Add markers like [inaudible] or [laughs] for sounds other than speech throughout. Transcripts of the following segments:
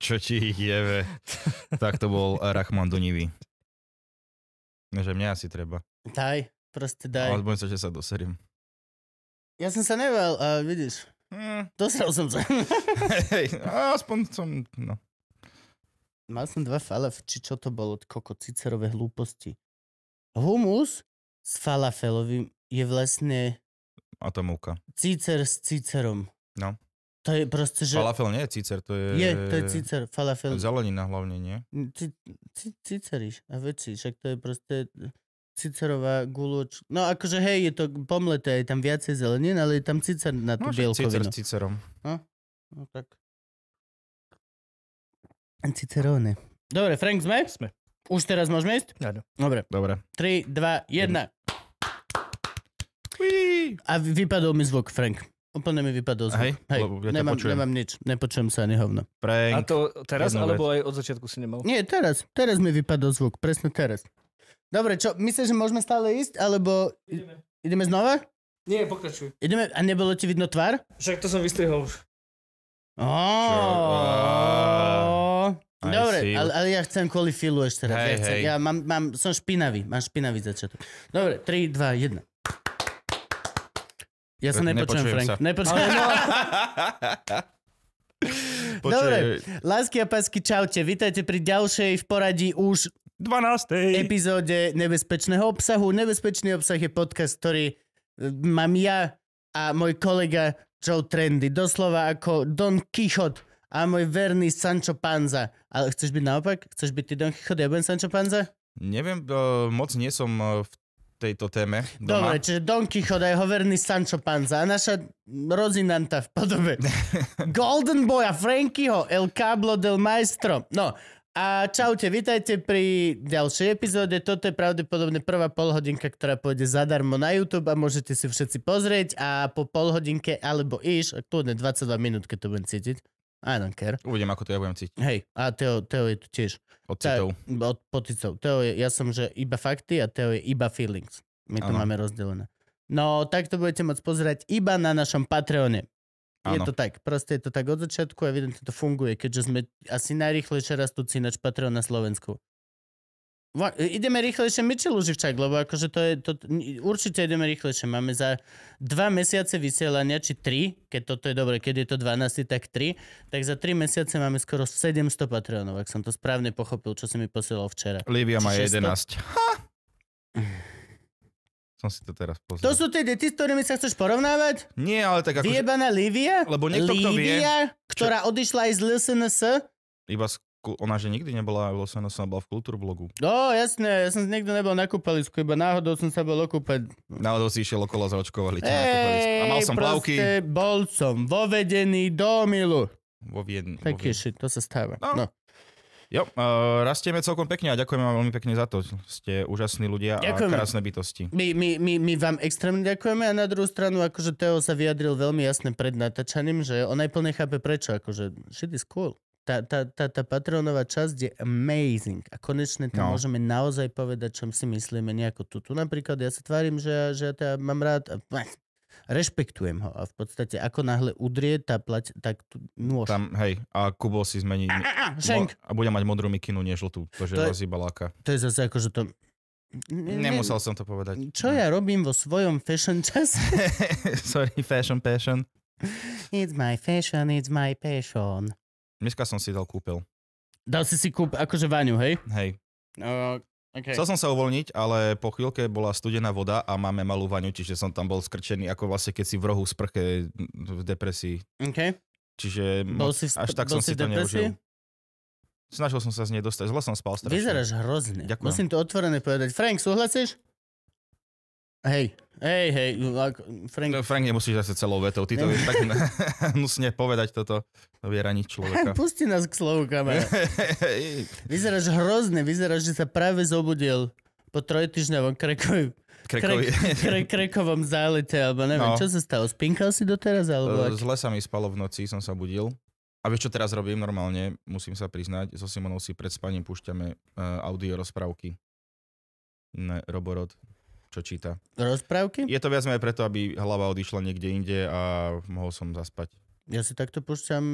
Čo ti jeve. tak to bol Rachman Dunivý. Že mňa asi treba. Daj, proste daj. Ale bojím sa, že sa doserím. Ja som sa nevel, a vidíš. Mm. Dosral som sa. Hej, aspoň som, no. Mal som dva falaf, či čo to bolo, koko, cicerové hlúposti. Humus s falafelovým je vlastne... Atomovka. Cicer s cicerom. No. To je proste, že... Falafel nie je cicer, to je... Je, to je cicer, falafel. Zelenina hlavne, nie? Hm, C- ciceriš a veci, však to je proste hm, cicerová guloč. No akože hej, je to pomleté, je tam viacej zelenin, ale je tam cicer na tú no, bielkovinu. cicer s cicerom. No, no tak. Cicerone. Dobre, Frank, sme? Sme. Už teraz môžeme ísť? Áno. Dobre. Dobre. 3, 2, 1. A vypadol mi zvuk, Frank. Úplne mi vypadol zvuk. Hej, Hej. ja nemám, nemám nič, nepočujem sa ani hovno. Prank. A to teraz, Jedno alebo vec. aj od začiatku si nemal? Nie, teraz, teraz mi vypadol zvuk, presne teraz. Dobre, čo, myslíš, že môžeme stále ísť, alebo... Ideme. Ideme znova? Nie, pokračuj. Ideme, a nebolo ti vidno tvár? Však to som vystrihol už. Oh. Aj Dobre, ale, ale ja chcem kvôli filu ešte raz. Hey, ja, chcem, hey. ja mám, mám, som špinavý, mám špinavý začiatok. Dobre, 3, 2, 1. Ja sa nepočujem, Frank. Sa. Nepočujem. No. [laughs] Dobre, lásky a pásky, čaute. Vítajte pri ďalšej v poradí už 12. epizóde nebezpečného obsahu. Nebezpečný obsah je podcast, ktorý e, mám ja a môj kolega Joe Trendy. Doslova ako Don Quixote a môj verný Sancho Panza. Ale chceš byť naopak? Chceš byť ty Don Quixote, ja budem Sancho Panza? Neviem, e, moc nie som e, v tejto téme. Doma. Dobre, čiže Don Quixote a jeho verný Sancho Panza a naša rozinanta v podobe [laughs] Golden Boy a Frankyho El Cablo del Maestro. No, a čaute, vítajte pri ďalšej epizóde. Toto je pravdepodobne prvá polhodinka, ktorá pôjde zadarmo na YouTube a môžete si všetci pozrieť a po polhodinke alebo iš, kľudne 22 minút, keď to budem cítiť, i don't care. Uvidím, ako to ja budem cítiť. Hej, a Teo, Teo je tu tiež. Od citov. Od poticov. Teo je, ja som, že iba fakty a Teo je iba feelings. My to ano. máme rozdelené. No, tak to budete môcť pozerať iba na našom Patreone. Ano. Je to tak, proste je to tak od začiatku, evidentne to funguje, keďže sme asi najrychlejšie rastúci nač Patreon na Slovensku. Va, ideme rýchlejšie my či lebo akože to je, to, určite ideme rýchlejšie. Máme za dva mesiace vysielania, či tri, keď toto je dobre, keď je to 12, tak tri, tak za tri mesiace máme skoro 700 Patreonov, ak som to správne pochopil, čo si mi posielal včera. Livia má 11. Ha! Som si to teraz pozrel. To sú tie deti, s ktorými sa chceš porovnávať? Nie, ale tak ako... Vyjebaná Livia? Lebo niekto, Livia, kto vie... ktorá čo... odišla aj z LSNS? Iba z ona že nikdy nebola v Los Angeles, bola v Kultúrblogu. No, jasne, ja som nikdy nebol na kúpalisku, iba náhodou som sa bol okúpať. Náhodou si išiel okolo, zaočkovali ťa na kúpelisku. A mal som plavky. bol som vovedený do milu. Vo Viedni. Taký shit, to sa stáva. No. no. Jo, uh, rastieme celkom pekne a ďakujeme vám veľmi pekne za to. Ste úžasní ľudia ďakujeme. a krásne bytosti. My, my, my, my vám extrémne ďakujeme a na druhú stranu, akože Teo sa vyjadril veľmi jasne pred natáčaním, že on aj plne chápe prečo, akože shit is cool tá, tá, tá, tá patronová časť je amazing a konečne tam no. môžeme naozaj povedať, čo si myslíme nejako tu. Tu napríklad ja sa tvárim, že, že ja teda mám rád, eh, rešpektujem ho a v podstate ako náhle udrie tá plať, tak tu, nôž. Tam, hej, a Kubo si zmení a, a, a, a bude mať modrú mikinu, než žltú, to, že to baláka. To je zase ako, že to Ne, Nemusel som to povedať. Čo ja robím vo svojom fashion čase? [laughs] Sorry, fashion passion. It's my fashion, it's my passion. Dneska som si dal kúpel. Dal si si kúp, akože váňu, hej? Hej. Uh, okay. Chcel som sa uvoľniť, ale po chvíľke bola studená voda a máme malú vaňu, čiže som tam bol skrčený, ako vlastne keď si v rohu sprche v depresii. Okay. Čiže bol si až tak bol som si to neužil. Snažil som sa z nej dostať, zle som spal strašne. Vyzeráš hrozne. Ďakujem. Musím to otvorené povedať. Frank, súhlasíš? Hej, hej, hej, Frank... No, Frank, nemusíš zase celou vetou, ty to vieš tak [laughs] [laughs] nusne povedať toto, to vie raniť človeka. [laughs] Pusti nás k slovu, kamera. vyzeráš hrozne, vyzeráš, že sa práve zobudil po trojtyžňovom krekovi, Krekovi. Krek, krek, krekovom zálite, alebo neviem, no. čo sa stalo? Spinkal si doteraz? Alebo Zle sa mi spalo v noci, som sa budil. A vieš, čo teraz robím normálne? Musím sa priznať, so Simonou si pred spaním púšťame uh, audio rozprávky. Ne, Roborod čo číta. Rozprávky? Je to viac menej preto, aby hlava odišla niekde inde a mohol som zaspať. Ja si takto púšťam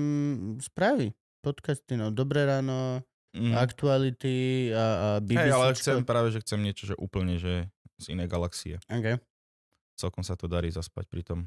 správy, podcasty, no Dobré ráno, mm. aktuality a, a BBC. Hej, ale chcem práve, že chcem niečo, že úplne, že z inej galaxie. Okay. Celkom sa to darí zaspať pri tom.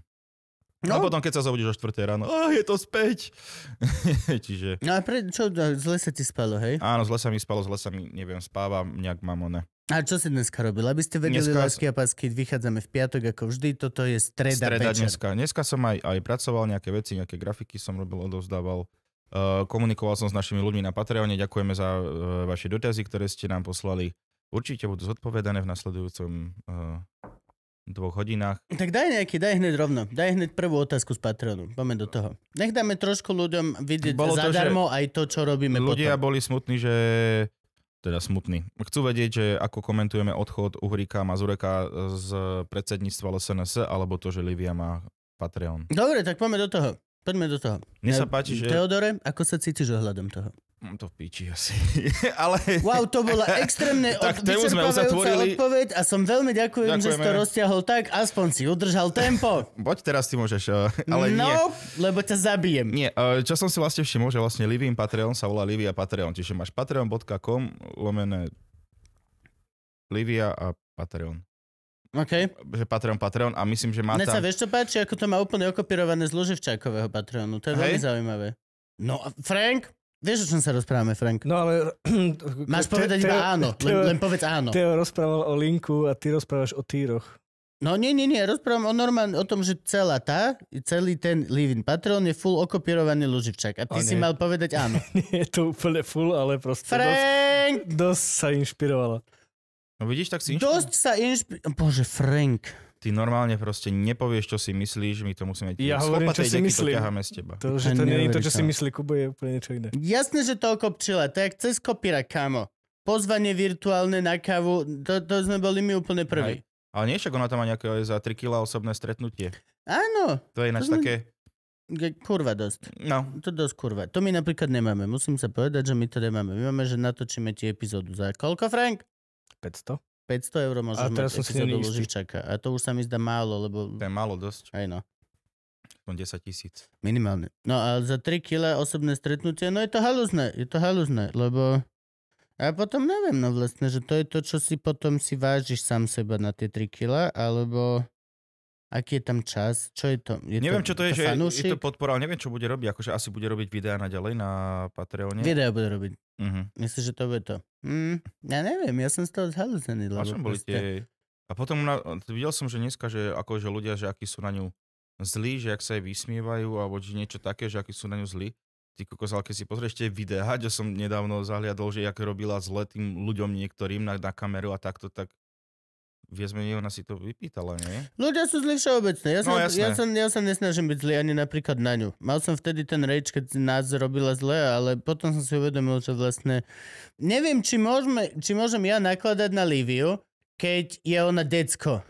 No. A potom, keď sa zobudíš o 4 ráno, a je to späť. [laughs] Čiže... No a pre, čo, zle sa ti spalo, hej? Áno, zle sa mi spalo, zle sa mi, neviem, spávam, nejak mám one. No, a čo si dneska robil? Aby ste vedeli, dneska... lásky a pásky, vychádzame v piatok ako vždy, toto je streda, streda večer. Dneska. dneska som aj, aj pracoval, nejaké veci, nejaké grafiky som robil, odovzdával. Uh, komunikoval som s našimi ľuďmi na Patreone, ďakujeme za uh, vaše dotazy, ktoré ste nám poslali. Určite budú zodpovedané v nasledujúcom uh, dvoch hodinách. Tak daj nejaký, daj hneď rovno. Daj hneď prvú otázku z Patreonu. Poďme do toho. Nech dáme trošku ľuďom vidieť Bolo zadarmo to, aj to, čo robíme ľudia potom. Ľudia boli smutní, že teda smutný. Chcú vedieť, že ako komentujeme odchod Uhríka Mazureka z predsedníctva SNS, alebo to, že Livia má Patreon. Dobre, tak poďme do toho. Poďme do toho. Mne sa páči, že... Teodore, ako sa cítiš ohľadom toho? Mám to piči asi, [laughs] ale... Wow, to bola extrémne tak, od... sme uzatvorili... odpoveď a som veľmi ďakujem, Ďakujeme. že si to rozťahol tak, aspoň si udržal tempo. Poď [laughs] teraz ty môžeš, eh, ale no, nie. lebo ťa zabijem. Nie, eh, čo som si vlastne všimol, že vlastne Livým Patreon sa volá Livia Patreon, čiže máš patreon.com lomené Livia a Patreon. OK. Že Patreon, Patreon a myslím, že má Mne tam... sa vieš čo páči, ako to má úplne okopirované z Luživčákového Patreonu, to je veľmi zaujímavé. No, Frank, Vieš, o čom sa rozprávame, Frank? No ale... [clears throat] Máš povedať iba áno, len, len povedz áno. Teo rozprával o linku a ty rozprávaš o týroch. No nie, nie, nie, rozprávam o Norman, o tom, že celá tá, celý ten Living Patron je full okopirovaný Luživčak. A ty o, si mal povedať áno. [laughs] nie je to úplne full, ale proste Frank! Dosť, dosť sa inšpirovala. No vidíš, tak si inšpirovala. Dosť sa inšpirovala. Bože, Frank. Ty normálne proste nepovieš, čo si myslíš, my to musíme... Ja hovorím, čo si myslím. To z teba. To, že to nie je to, čo si myslí Kubo, je úplne niečo iné. Jasné, že to okopčila, to je cez kopíra, kámo. Pozvanie virtuálne na kávu, to, to sme boli my úplne prví. Aj. Ale nie, však ona tam má nejaké za 3 kila osobné stretnutie. Áno. To je ináč to sme... také... Kurva dosť. No. To dosť kurva. To my napríklad nemáme. Musím sa povedať, že my to nemáme. My máme, že natočíme ti epizódu za koľko, Frank? 500. 500 eur môžeš mať, teraz mať, som si do A to už sa mi zdá málo, lebo... To je málo dosť. Aj no. 10 tisíc. Minimálne. No a za 3 kg osobné stretnutie, no je to halúzne, je to halúzne, lebo... A potom neviem, no vlastne, že to je to, čo si potom si vážiš sám seba na tie 3 kg, alebo aký je tam čas, čo je to? Je neviem, to, čo to je, to že je, je to podpora, ale neviem, čo bude robiť, akože asi bude robiť videá naďalej na Patreone. Videá bude robiť. Uh-huh. Mhm. Myslím, že to bude to. Mm, ja neviem, ja som z toho zhalúzený. A čo boli tie... A potom na, videl som, že dneska, že akože ľudia, že akí sú na ňu zlí, že ak sa jej vysmievajú, alebo že niečo také, že akí sú na ňu zlí. Ty kokos, keď si pozrieš tie videá, čo som nedávno zahliadol, že jak robila zle tým ľuďom niektorým na, na kameru a takto, tak viac menej ona si to vypýtala, nie? Ľudia no, sú zlí všeobecne. Ja, no, som, ja, som, ja sa nesnažím byť zlý ani napríklad na ňu. Mal som vtedy ten rage, keď nás robila zle, ale potom som si uvedomil, že vlastne... Neviem, či, môžeme, či môžem ja nakladať na Liviu, keď je ona decko.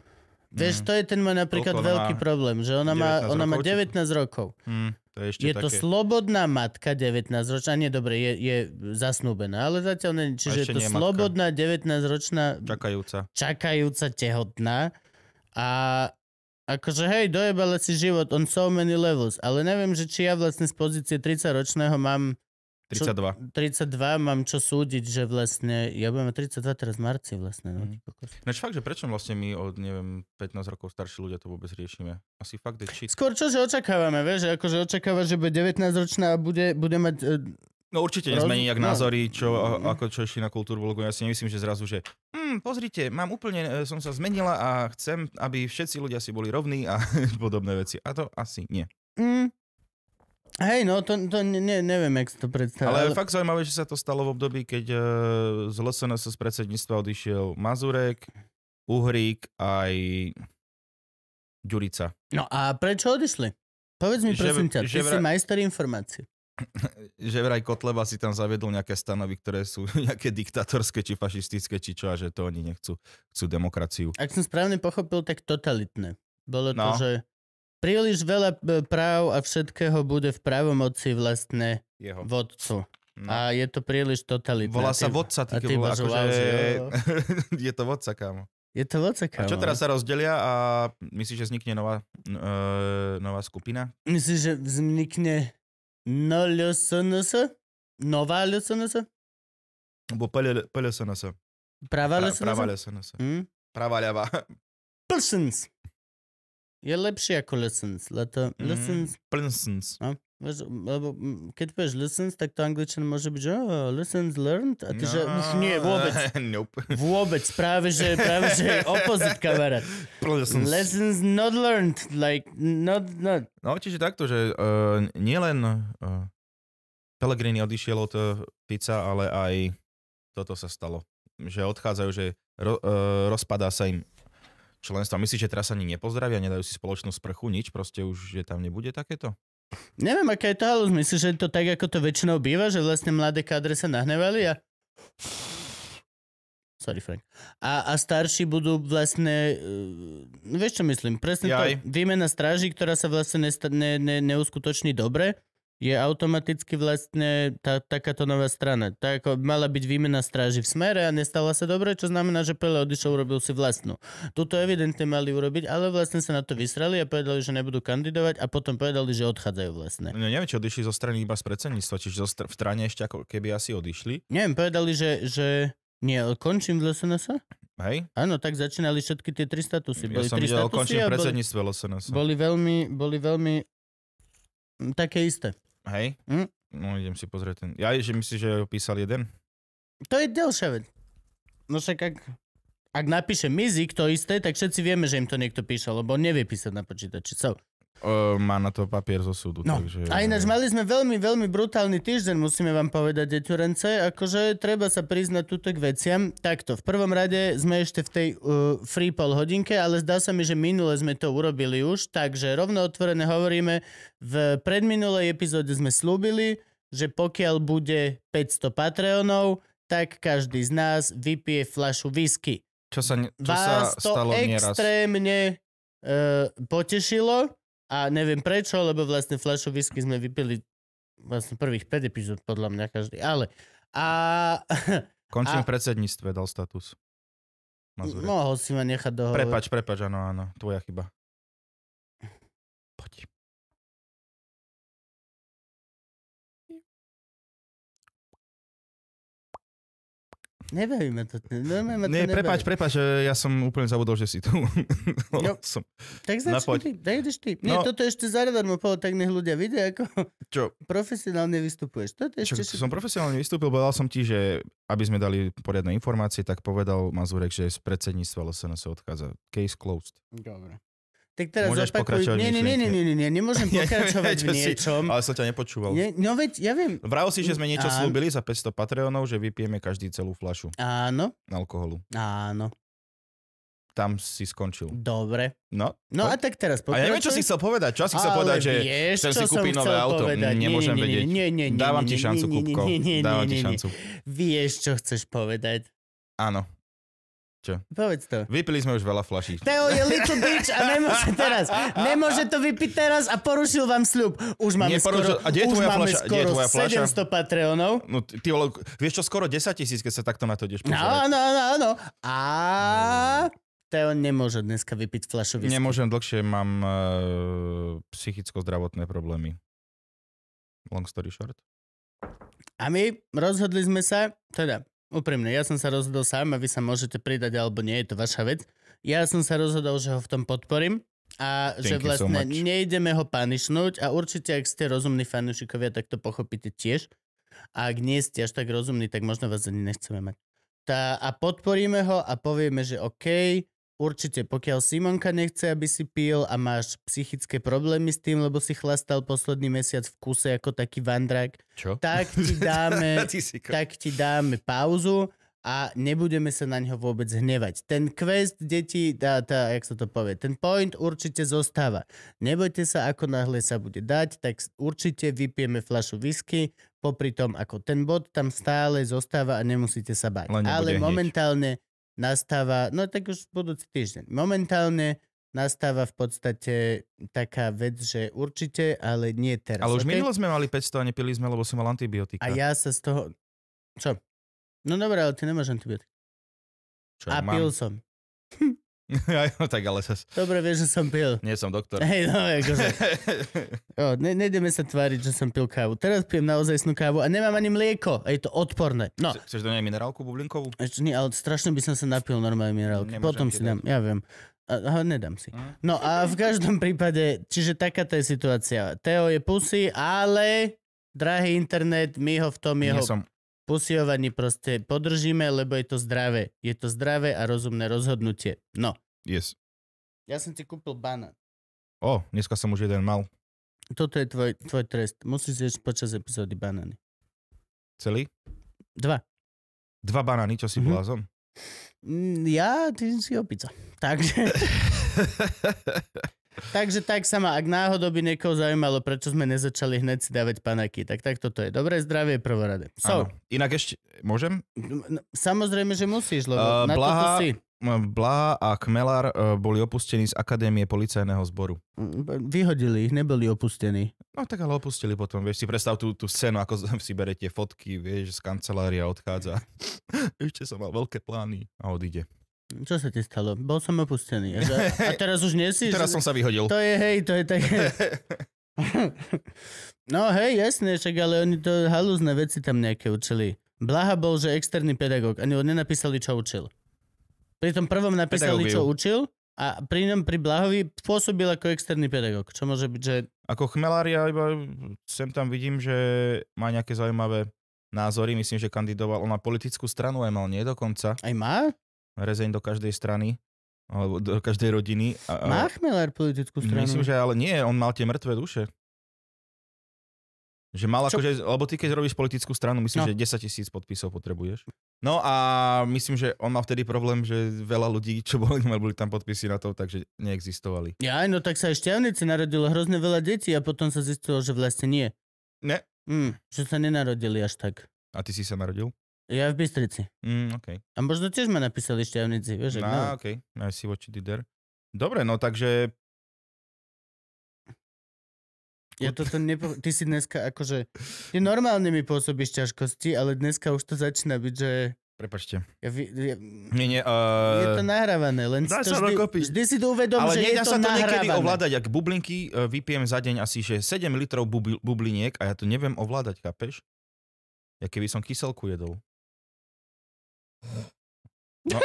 Vieš, mhm. to je ten môj napríklad Koľko veľký má... problém, že ona má, ona má 19 rokov. Mm. To je, ešte je také... to slobodná matka 19-ročná, nie dobre, je, je zasnúbená, ale zatiaľ ne, čiže je to slobodná 19-ročná čakajúca. čakajúca tehotná a akože hej, dojebala si život on so many levels, ale neviem, že či ja vlastne z pozície 30-ročného mám 32. Čo, 32 mám čo súdiť, že vlastne, ja budem 32 teraz v marci vlastne. No, mm. Nač no fakt, že prečo vlastne my od, neviem, 15 rokov starší ľudia to vôbec riešime? Asi fakt je cheat. Skôr čo, že očakávame, vieš, akože očakáva, že bude 19 ročná a bude, bude mať e, No určite nezmení jak no. názory, čo, a, mhm. ako čo ešte na kultúrblogu. Ja si nemyslím, že zrazu, že hm, pozrite, mám úplne, e, som sa zmenila a chcem, aby všetci ľudia si boli rovní a [laughs] podobné veci. A to asi nie. Mm, Hej, no to, to ne, neviem, jak si to predstavil. Ale, ale fakt zaujímavé, že sa to stalo v období, keď e, z LSNS z predsedníctva odišiel Mazurek, Uhrík aj Ďurica. No a prečo odišli? Povedz mi že, prosím ťa, že ty vra... si majster informácií. [laughs] že vraj Kotleba si tam zaviedol nejaké stanovy, ktoré sú [laughs] nejaké diktatorské, či fašistické, či čo, a že to oni nechcú, chcú demokraciu. Ak som správne pochopil, tak totalitné. Bolo no. to, že Príliš veľa e, práv a všetkého bude v právomoci vlastne Jeho. vodcu. No. A je to príliš totalitné. Volá sa vodca, ty, ty bol, akože, [laughs] je to vodca, kámo. Je to vodca, kámo. A čo teraz sa rozdelia a myslíš, že vznikne nová, uh, nová skupina? Myslíš, že vznikne no LSNS? Nová LSNS? Bo PLSNS. Pravá LSNS? Pravá LSNS. Hm? Pravá ľava. [laughs] Plšens je lepšie ako listens, leto mm, listens... Princens. No, vieš, lebo mm, keď povieš listens, tak to angličan môže byť, že oh, listens learned, a ty, no, že uh, nie, vôbec. [laughs] Nope. Vôbec, práve že, práve že [laughs] opposite kamarát. Lessons not learned, like, not, not. No, čiže takto, že uh, e, nielen uh, e, Pellegrini odišiel od Fica, e, ale aj toto sa stalo. Že odchádzajú, že ro, uh, rozpadá sa im členstva. Myslíš, že teraz ani nepozdravia, nedajú si spoločnú sprchu, nič, proste už že tam nebude takéto? Neviem, aká je to halus. Myslím, že to tak, ako to väčšinou býva, že vlastne mladé kadre sa nahnevali a... Sorry, Frank. A, a starší budú vlastne... Uh, vieš, čo myslím? Presne Jaj. to výmena stráži, ktorá sa vlastne nesta- ne, ne, neuskutoční dobre je automaticky vlastne tá, takáto nová strana. Tak ako mala byť výmena stráži v smere a nestala sa dobre, čo znamená, že Pele odišiel, urobil si vlastnú. Tuto evidentne mali urobiť, ale vlastne sa na to vysrali a povedali, že nebudú kandidovať a potom povedali, že odchádzajú vlastne. No neviem, či odišli zo strany iba z predsedníctva, čiže zo str- v strane ešte ako keby asi odišli. Neviem, povedali, že, že nie, končím v LSNS? Hej? Áno, tak začínali všetky tie tri statusy. Boli som tri videl, končím predsedníctve Boli veľmi, boli veľmi také isté. Hej? Mm. No idem si pozrieť ten. Ja, že myslíš, že ho písal jeden? To je ďalšia vec. No však ak, ak napíše Mizik to isté, tak všetci vieme, že im to niekto píše, lebo on nevie písať na počítači. So, má na to papier zo súdu. No. Takže... A ináč, mali sme veľmi, veľmi brutálny týždeň, musíme vám povedať, deťurence. Akože treba sa priznať tuto k veciam. Takto, v prvom rade sme ešte v tej uh, free pol hodinke, ale zdá sa mi, že minule sme to urobili už, takže rovno otvorene hovoríme, v predminulej epizóde sme slúbili, že pokiaľ bude 500 Patreonov, tak každý z nás vypije flašu whisky. Čo sa, čo sa stalo to extrémne uh, potešilo a neviem prečo, lebo vlastne flashovisky sme vypili vlastne prvých 5 epizód podľa mňa každý. Ale a... [laughs] Končím a... predsedníctve, dal status. Mazurek. Mohol si ma nechať dohovoriť. Prepač, prepač, áno, áno, tvoja chyba. Nevieme to. Ne, to Nie, prepáč, prepáč, ja som úplne zabudol, že si tu. No, [laughs] som. Tak začni ty, ty. Nie, no. toto ešte zadarmo no povedal, tak nech ľudia vidia, ako Čo? profesionálne vystupuješ. Toto ešte Čo, si... som profesionálne vystúpil, povedal som ti, že aby sme dali poriadne informácie, tak povedal Mazurek, že z predsedníctva LSNS odchádza. Case closed. Dobre. Tak teraz Môžeš opakuj... Nie, nie, nie, nie, nie, nie, nie, nemôžem pokračovať v niečom. Si, ale som ťa nepočúval. Nie, no veď, ja viem. Vral si, že sme niečo Áno. slúbili za 500 Patreonov, že vypijeme každý celú flašu. Áno. Alkoholu. Áno. Tam si skončil. Dobre. No, no a tak teraz pokračuj. A ja neviem, čo si chcel povedať. Čo si chcel povedať, že vieš, chcem si kúpiť nové auto. Povedať. Nemôžem nie, nie, vedieť. Nie, nie, nie, Dávam ti šancu, Kupko. Dávam ti šancu. Vieš, čo chceš povedať. Áno. Čo? Povedz to. Vypili sme už veľa flaší. Teo je [laughs] little bitch a nemôže teraz. Nemôže to vypiť teraz a porušil vám sľub. Už máme Neporušil. skoro, a je už máme fľaša? skoro je 700 Patreonov. No, ty, vole, vieš čo, skoro 10 tisíc, keď sa takto na to ideš no, pozerať. No, áno, áno. A... Teo nemôže dneska vypiť flašový whisky. Nemôžem dlhšie, mám uh, psychicko-zdravotné problémy. Long story short. A my rozhodli sme sa, teda Úprimne, ja som sa rozhodol sám a vy sa môžete pridať alebo nie, je to vaša vec. Ja som sa rozhodol, že ho v tom podporím a Thank že vlastne so nejdeme ho panišnúť a určite, ak ste rozumní fanúšikovia, tak to pochopíte tiež. A ak nie ste až tak rozumní, tak možno vás ani nechceme mať. Tá, a podporíme ho a povieme, že OK, Určite, pokiaľ Simonka nechce, aby si pil a máš psychické problémy s tým, lebo si chlastal posledný mesiac v kuse ako taký vandrak, Čo? tak [laughs] ti dáme, [laughs] tak ti dáme pauzu a nebudeme sa na ňo vôbec hnevať. Ten quest, deti, tá, tá, jak sa to povie, ten point určite zostáva. Nebojte sa, ako náhle sa bude dať, tak určite vypijeme flašu whisky, popri tom, ako ten bod tam stále zostáva a nemusíte sa bať. Ale hneď. momentálne nastáva, no tak už budúci týždeň. Momentálne nastáva v podstate taká vec, že určite, ale nie teraz. Ale už okay? minulo sme mali 500 a nepili sme, lebo som mal antibiotika. A ja sa z toho... Čo? No dobré, ale ty nemáš antibiotika. Čo, a mám? pil som. [laughs] [laughs] no, tak ale sa... Dobre, vieš, že som pil. Nie som doktor. Hej, no, akože. [laughs] jo, ne, nejdeme sa tváriť, že som pil kávu. Teraz pijem naozaj snú kávu a nemám ani mlieko. A je to odporné. No. Chceš do nej minerálku bublinkovú? Ešte nie, ale strašne by som sa napil normálne minerálky. Nemôžem Potom si dám, dať. ja viem. Aha, nedám si. Mhm. No a v každom prípade, čiže takáto je situácia. Teo je pusy, ale drahý internet, my ho v tom jeho... Nie som posiovaní proste podržíme, lebo je to zdravé. Je to zdravé a rozumné rozhodnutie. No. Yes. Ja som ti kúpil banán. O, dneska som už jeden mal. Toto je tvoj, tvoj trest. Musíš jesť počas epizódy banány. Celý? Dva. Dva banány, čo si mm-hmm. blázon? Mm, ja, ty si opica. Takže... [laughs] Takže tak sa ma, ak náhodou by niekoho zaujímalo, prečo sme nezačali hneď si dávať panaky, tak tak toto je. Dobré zdravie prvorade. So, Inak ešte, môžem? samozrejme, že musíš, lebo uh, na blaha, toto si. Blaha a Kmelár eh, boli opustení z Akadémie policajného zboru. Mm, vyhodili ich, neboli opustení. No tak ale opustili potom, vieš, si predstav tú, tú scénu, ako [laughs] si berete fotky, vieš, z kancelária odchádza. [laughs] Ešte som mal veľké plány a odíde. Čo sa ti stalo? Bol som opustený. A teraz už nesi? Teraz som sa vyhodil. To je hej, to je tak. [laughs] no hej, jasne, však, ale oni to halúzne veci tam nejaké učili. Blaha bol, že externý pedagóg. Ani ho nenapísali, čo učil. Pri tom prvom napísali, čo učil a pri ňom, pri Blahovi, pôsobil ako externý pedagóg. Čo môže byť, že... Ako chmelária, ja iba sem tam vidím, že má nejaké zaujímavé názory. Myslím, že kandidoval on na politickú stranu aj mal, nie dokonca. Aj má? rezeň do každej strany alebo do každej rodiny. A, Má Chmeler politickú stranu? Myslím, že ale nie, on mal tie mŕtve duše. Že mal Čo? akože, lebo ty keď robíš politickú stranu, myslím, no. že 10 tisíc podpisov potrebuješ. No a myslím, že on mal vtedy problém, že veľa ľudí, čo boli, [laughs] boli tam podpisy na to, takže neexistovali. Ja, no tak sa ešte Javnici narodilo hrozne veľa detí a potom sa zistilo, že vlastne nie. Ne. Mm, že sa nenarodili až tak. A ty si sa narodil? Ja v Bystrici. Mm, okay. A možno tiež ma napísali šťavnici, vieš? No, no. okej. Okay. I see what you did there. Dobre, no takže... Ja toto nepo... [laughs] Ty si dneska akože... Ty normálne mi pôsobíš ťažkosti, ale dneska už to začína byť, že... Prepačte. Ja, ja... Nie, nie, uh... Je to nahrávané, len si to vždy, vždy si to uvedom, ale že je to sa to niekedy ovládať, ak bublinky e, vypijem za deň asi že 7 litrov bubl- bubliniek a ja to neviem ovládať, chápeš? Ja keby som kyselku jedol. No.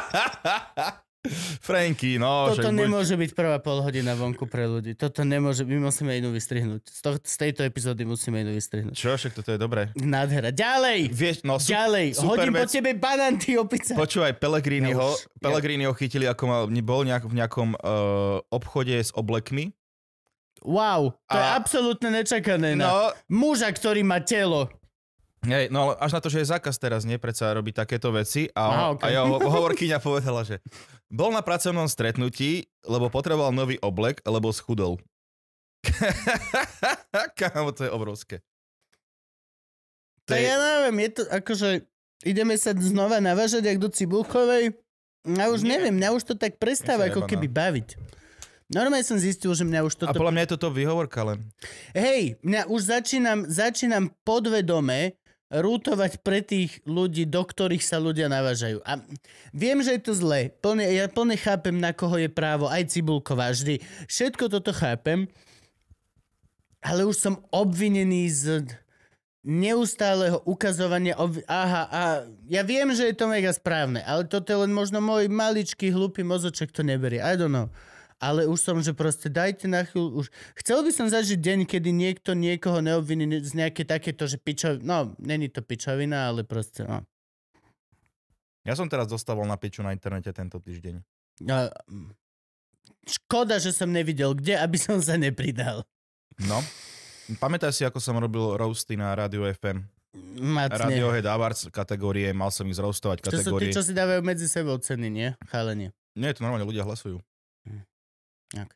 [laughs] Franky, no. Toto nemôže buď... byť prvá polhodina vonku pre ľudí. Toto nemôže, my musíme inú vystrihnúť. Z, to, z tejto epizódy musíme inú vystrihnúť. Čo, však toto je dobré. Nádhera. Ďalej! Vieš, no, su- Ďalej! Super Hodím vec. po tebe banán, ty opica. Počúvaj, Pellegriniho, ja Pellegriniho ja. chytili, ako mal, bol nejak, v nejakom uh, obchode s oblekmi. Wow, to a... je absolútne nečakané. No... Muža, ktorý má telo Hej, no ale až na to, že je zákaz teraz, nie? Predsa robí takéto veci. A, Aha, okay. a jeho hovorkyňa povedala, že bol na pracovnom stretnutí, lebo potreboval nový oblek, lebo schudol. [laughs] Kámo, to je obrovské. To je... Ja neviem, je to akože... Ideme sa znova navážať, jak do Cibulkovej. Ja už Nie. neviem, mňa už to tak prestáva ako jeba, keby no. baviť. Normálne som zistil, že mňa už toto... A podľa mňa je toto výhovorka len. Hej, mňa už začínam, začínam podvedome rútovať pre tých ľudí, do ktorých sa ľudia navážajú. A viem, že je to zlé. Plne, ja plne chápem, na koho je právo. Aj Cibulková vždy. Všetko toto chápem. Ale už som obvinený z neustáleho ukazovania... Ob... Aha, a ja viem, že je to mega správne, ale toto je len možno môj maličký, hlupý mozoček to neberie. I don't know ale už som, že proste dajte na chvíľu, už chcel by som zažiť deň, kedy niekto niekoho neobviní z nejaké takéto, že pičovina, no, není to pičovina, ale proste, no. Ja som teraz dostával na piču na internete tento týždeň. A, no, mm, škoda, že som nevidel kde, aby [laughs] som sa nepridal. No. Pamätáš si, ako som robil roasty na Radio FM? Macne. Radiohead Awards kategórie, mal som ich zroastovať. kategórie. To sú tí, čo si dávajú medzi sebou ceny, nie? Chalenie. Nie, to normálne ľudia hlasujú. Tak.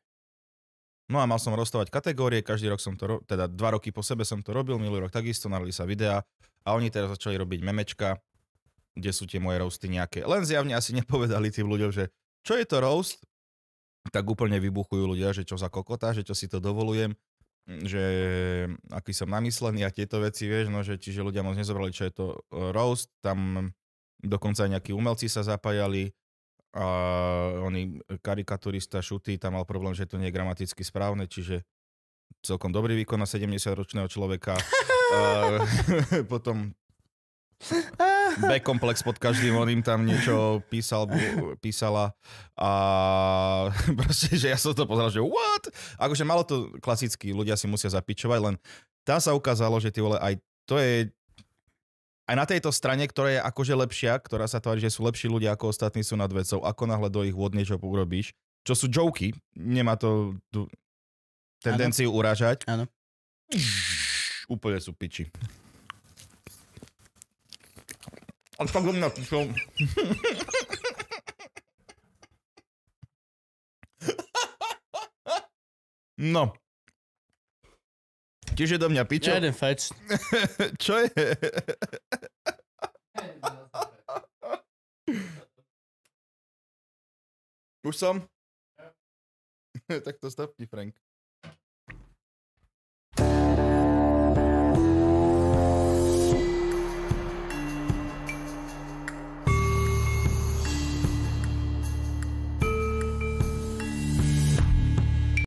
No a mal som rozstavať kategórie, každý rok som to, ro- teda dva roky po sebe som to robil, minulý rok takisto, narodili sa videá a oni teraz začali robiť memečka, kde sú tie moje roasty nejaké. Len zjavne asi [laughs] nepovedali tým ľuďom, že čo je to roast, tak úplne vybuchujú ľudia, že čo za kokota, že čo si to dovolujem, že aký som namyslený a tieto veci, vieš, no že čiže ľudia moc nezobrali, čo je to e, roast, tam dokonca aj nejakí umelci sa zapájali, a oný karikaturista Šutý tam mal problém, že to nie je gramaticky správne, čiže celkom dobrý výkon na 70-ročného človeka. [laughs] potom B-komplex pod každým oným tam niečo písal, písala a [laughs] proste, že ja som to pozeral, že what? Akože malo to klasicky, ľudia si musia zapičovať, len tam sa ukázalo, že ty vole, aj to je aj na tejto strane, ktorá je akože lepšia, ktorá sa tvári, že sú lepší ľudia ako ostatní sú nad vecou, ako náhle do ich vôd niečo urobíš, čo sú joky, nemá to tendenciu ano. uražať. Áno. Úplne sú piči. A tak do mňa píšel. No. Čiže do mňa pičo. Ja jeden fajč. [laughs] Čo je? Už som? Ja. [laughs] tak to stopni, Frank.